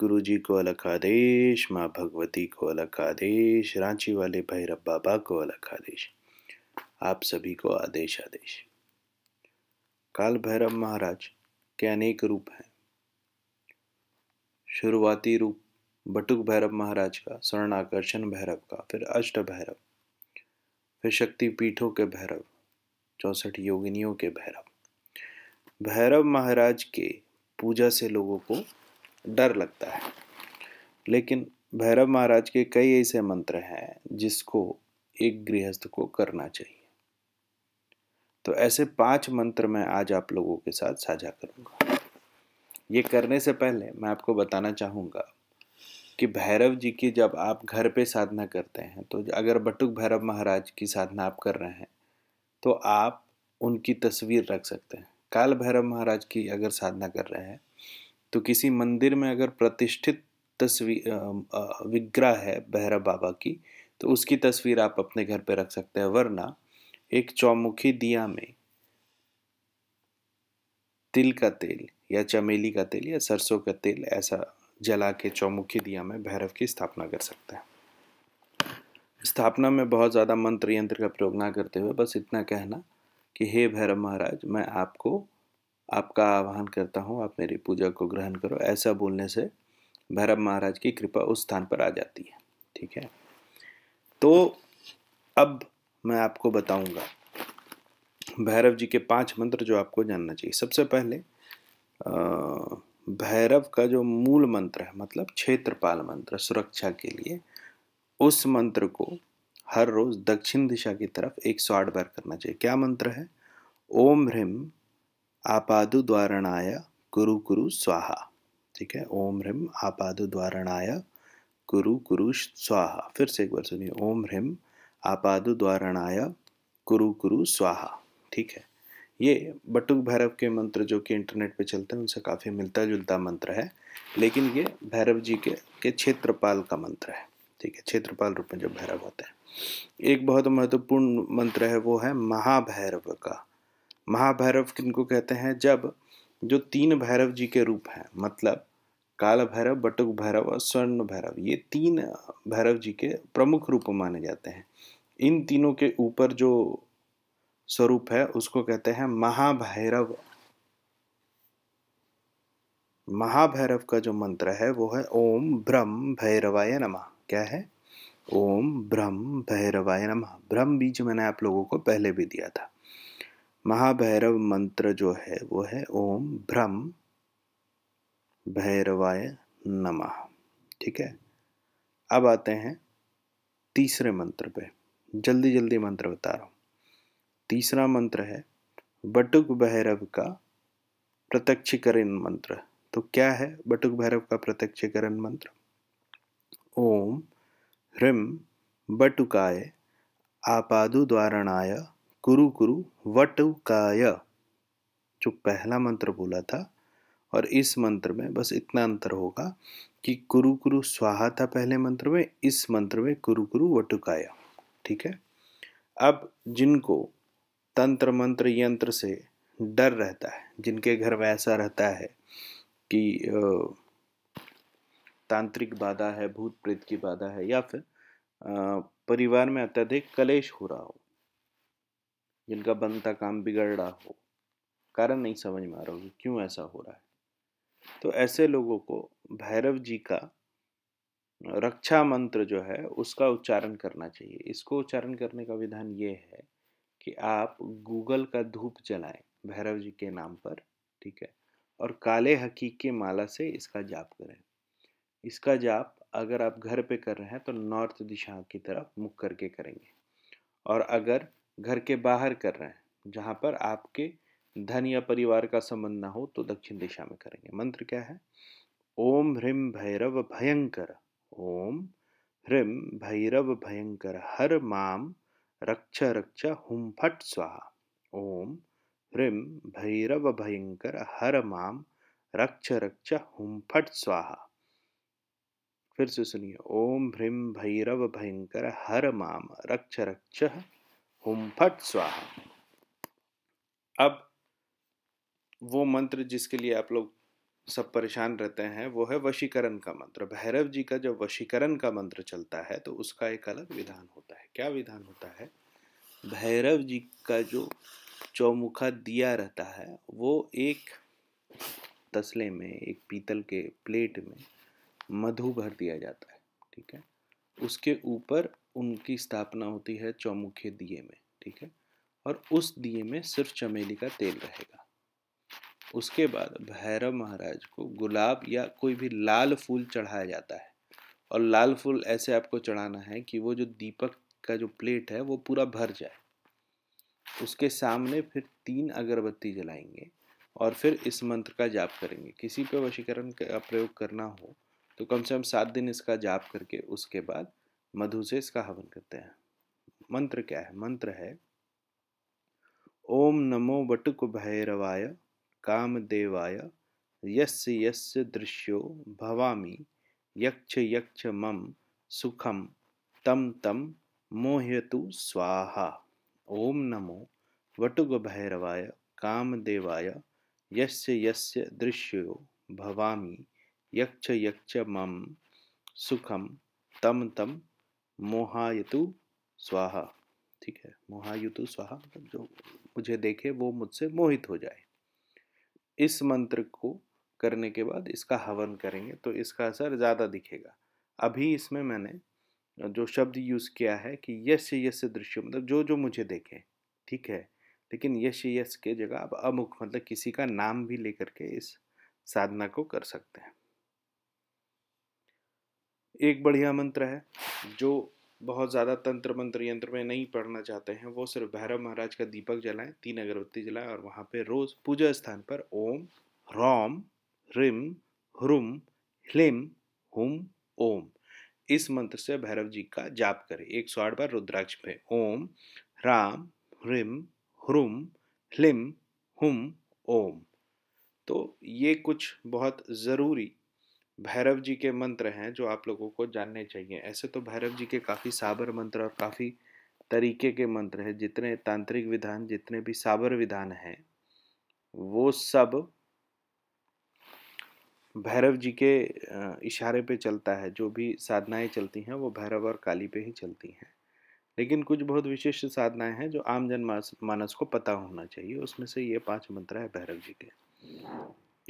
गुरु जी को अलग आदेश माँ भगवती को अलग आदेश रांची वाले भैरव बाबा को अलग आदेश आप सभी को आदेश आदेश काल भैरव महाराज के अनेक रूप हैं शुरुआती रूप बटुक भैरव महाराज का स्वर्ण आकर्षण भैरव का फिर अष्ट भैरव फिर शक्ति पीठों के भैरव चौसठ योगिनियों के भैरव भैरव महाराज के पूजा से लोगों को डर लगता है लेकिन भैरव महाराज के कई ऐसे मंत्र हैं जिसको एक गृहस्थ को करना चाहिए तो ऐसे पांच मंत्र मैं आज आप लोगों के साथ साझा करूंगा ये करने से पहले मैं आपको बताना चाहूँगा कि भैरव जी की जब आप घर पे साधना करते हैं तो अगर बटुक भैरव महाराज की साधना आप कर रहे हैं तो आप उनकी तस्वीर रख सकते हैं काल भैरव महाराज की अगर साधना कर रहे हैं तो किसी मंदिर में अगर प्रतिष्ठित तस्वीर विग्रह है भैरव बाबा की तो उसकी तस्वीर आप अपने घर पर रख सकते हैं वरना एक चौमुखी दिया में तिल का तेल या चमेली का तेल या सरसों का तेल ऐसा जला के चौमुखी दिया में भैरव की स्थापना कर सकते हैं स्थापना में बहुत ज़्यादा मंत्र यंत्र का प्रयोग ना करते हुए बस इतना कहना कि हे भैरव महाराज मैं आपको आपका आह्वान करता हूँ आप मेरी पूजा को ग्रहण करो ऐसा बोलने से भैरव महाराज की कृपा उस स्थान पर आ जाती है ठीक है तो अब मैं आपको बताऊंगा भैरव जी के पांच मंत्र जो आपको जानना चाहिए सबसे पहले भैरव का जो मूल मंत्र है मतलब क्षेत्रपाल मंत्र सुरक्षा के लिए उस मंत्र को हर रोज दक्षिण दिशा की तरफ एक सौ आठ बार करना चाहिए क्या मंत्र है ओम ह्रीम आपादु द्वारणाय कुरु कुरु स्वाहा ठीक है ओम ह्रीम आपादु द्वारणाय कुरु कुरु स्वाहा फिर से एक बार सुनिए ओम ह्रीम आपादु द्वारणाय कुरु कुरु स्वाहा ठीक है ये बटुक भैरव के मंत्र जो कि इंटरनेट पे चलते हैं उनसे काफ़ी मिलता जुलता मंत्र है लेकिन ये भैरव जी के के क्षेत्रपाल का मंत्र है ठीक है क्षेत्रपाल रूप में जो भैरव होते हैं एक बहुत महत्वपूर्ण मंत्र है वो है महाभैरव का महाभैरव किनको कहते हैं जब जो तीन भैरव जी के रूप हैं मतलब काल भैरव बटुक भैरव और स्वर्ण भैरव ये तीन भैरव जी के प्रमुख रूप माने जाते हैं इन तीनों के ऊपर जो स्वरूप है उसको कहते हैं महाभैरव महाभैरव का जो मंत्र है वो है ओम ब्रह्म भैरवाय नमः क्या है ओम ब्रह्म भैरवाय नमः ब्रह्म बीज मैंने आप लोगों को पहले भी दिया था महाभैरव मंत्र जो है वो है ओम भ्रम भैरवाय नमः ठीक है अब आते हैं तीसरे मंत्र पे जल्दी जल्दी मंत्र बता रहा हूँ तीसरा मंत्र है बटुक भैरव का प्रत्यक्षीकरण मंत्र तो क्या है बटुक भैरव का प्रत्यक्षीकरण मंत्र ओम ह्रीम बटुकाय आपादु द्वारणाय गुरु कुरु वटुकाय जो पहला मंत्र बोला था और इस मंत्र में बस इतना अंतर होगा कि गुरु गुरु स्वाहा था पहले मंत्र में इस मंत्र में गुरु गुरु वटुकाय ठीक है अब जिनको तंत्र मंत्र यंत्र से डर रहता है जिनके घर में ऐसा रहता है कि तांत्रिक बाधा है भूत प्रेत की बाधा है या फिर परिवार में अत्यधिक कलेश हो रहा हो जिनका बनता काम बिगड़ रहा हो कारण नहीं समझ में आ रहा हो क्यों ऐसा हो रहा है तो ऐसे लोगों को भैरव जी का रक्षा मंत्र जो है उसका उच्चारण करना चाहिए इसको उच्चारण करने का विधान ये है कि आप गूगल का धूप जलाएं भैरव जी के नाम पर ठीक है और काले हकीक के माला से इसका जाप करें इसका जाप अगर आप घर पे कर रहे हैं तो नॉर्थ दिशा की तरफ मुख करके करेंगे और अगर घर के बाहर कर रहे हैं जहाँ पर आपके धन या परिवार का संबंध ना हो तो दक्षिण दिशा में करेंगे मंत्र क्या है ओम ह्रीम भैरव भयंकर ओम ह्रीम भैरव भयंकर हर माम रक्ष रक्ष हुम फट स्वाहा ओम ह्रीम भैरव भयंकर हर माम रक्ष रक्ष हुम फट स्वाहा फिर से सुनिए ओम ह्रीम भैरव भयंकर हर माम रक्ष रक्ष हुम फट स्वाहा अब वो मंत्र जिसके लिए आप लोग सब परेशान रहते हैं वो है वशीकरण का मंत्र भैरव जी का जब वशीकरण का मंत्र चलता है तो उसका एक अलग विधान होता है क्या विधान होता है भैरव जी का जो चौमुखा दिया रहता है वो एक तसले में एक पीतल के प्लेट में मधु भर दिया जाता है ठीक है उसके ऊपर उनकी स्थापना होती है चौमुखे दिए में ठीक है और उस दिए में सिर्फ चमेली का तेल रहेगा उसके बाद भैरव महाराज को गुलाब या कोई भी लाल फूल चढ़ाया जाता है और लाल फूल ऐसे आपको चढ़ाना है कि वो जो दीपक का जो प्लेट है वो पूरा भर जाए उसके सामने फिर तीन अगरबत्ती जलाएंगे और फिर इस मंत्र का जाप करेंगे किसी पे वशीकरण का प्रयोग करना हो तो कम से कम सात दिन इसका जाप करके उसके बाद मधु से इसका हवन करते हैं मंत्र क्या है मंत्र है ओम नमो वटुक भैरवाय देवाय यस यस दृश्यो भवामी यक्ष यक्ष मम सुखम तम तम मोहयतु स्वाहा ओम नमो वटुग भैरवाय देवाय यस्य यस्य दृश्यो भवामी यक्ष यक्ष मम सुखम तम तम मोहायतु स्वाहा ठीक है मोहायतु स्वाहा मतलब जो मुझे देखे वो मुझसे मोहित हो जाए इस मंत्र को करने के बाद इसका हवन करेंगे तो इसका असर ज़्यादा दिखेगा अभी इसमें मैंने जो शब्द यूज़ किया है कि यश यश दृश्य मतलब जो जो मुझे देखे ठीक है लेकिन यश यश के जगह आप अमुख मतलब किसी का नाम भी लेकर के इस साधना को कर सकते हैं एक बढ़िया मंत्र है जो बहुत ज़्यादा तंत्र मंत्र यंत्र में नहीं पढ़ना चाहते हैं वो सिर्फ भैरव महाराज का दीपक जलाएं तीन अगरबत्ती जलाएं और वहाँ पे रोज़ पूजा स्थान पर ओम रोम रिम ह्रुम ह्लिम हुम ओम इस मंत्र से भैरव जी का जाप करें एक सौ आठ बार रुद्राक्ष पे ओम राम ह्रिम ह्रुम ह्लिम हुम ओम तो ये कुछ बहुत ज़रूरी भैरव जी के मंत्र हैं जो आप लोगों को जानने चाहिए ऐसे तो भैरव जी के काफ़ी साबर मंत्र और काफ़ी तरीके के मंत्र हैं जितने तांत्रिक विधान जितने भी साबर विधान हैं वो सब भैरव जी के इशारे पे चलता है जो भी साधनाएं चलती हैं वो भैरव और काली पे ही चलती हैं लेकिन कुछ बहुत विशिष्ट साधनाएं हैं जो आम जन मानस को पता होना चाहिए उसमें से ये पांच मंत्र है भैरव जी के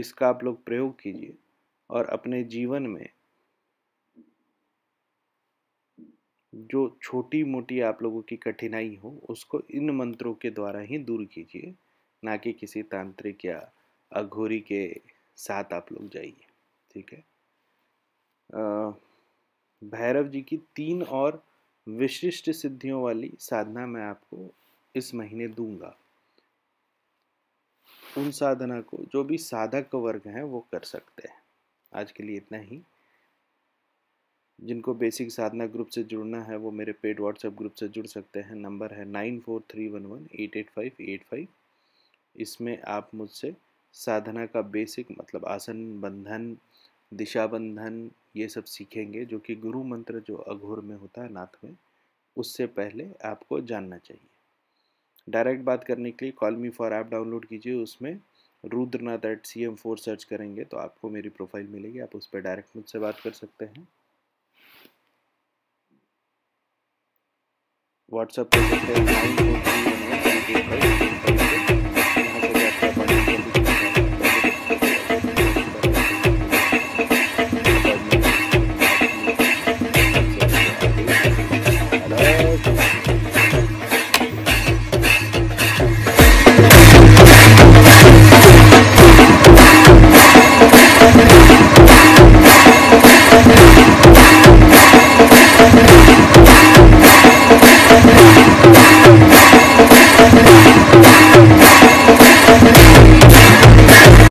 इसका आप लोग प्रयोग कीजिए और अपने जीवन में जो छोटी मोटी आप लोगों की कठिनाई हो उसको इन मंत्रों के द्वारा ही दूर कीजिए ना कि किसी तांत्रिक या अघोरी के साथ आप लोग जाइए ठीक है भैरव जी की तीन और विशिष्ट सिद्धियों वाली साधना मैं आपको इस महीने दूंगा उन साधना को जो भी साधक वर्ग हैं वो कर सकते हैं आज के लिए इतना ही जिनको बेसिक साधना ग्रुप से जुड़ना है वो मेरे पेड व्हाट्सएप ग्रुप से जुड़ सकते हैं नंबर है nine four three one one eight eight five eight five इसमें आप मुझसे साधना का बेसिक मतलब आसन बंधन दिशा बंधन ये सब सीखेंगे जो कि गुरु मंत्र जो अघोर में होता है नाथ में उससे पहले आपको जानना चाहिए डायरेक्ट बात करने के लिए call me for app download कीजिए उसमें Rudranath at C M four search करेंगे तो आपको मेरी प्रोफाइल मिलेगी आप उस पर डायरेक्ट मुझसे बात कर सकते हैं व्हाट्सएप पर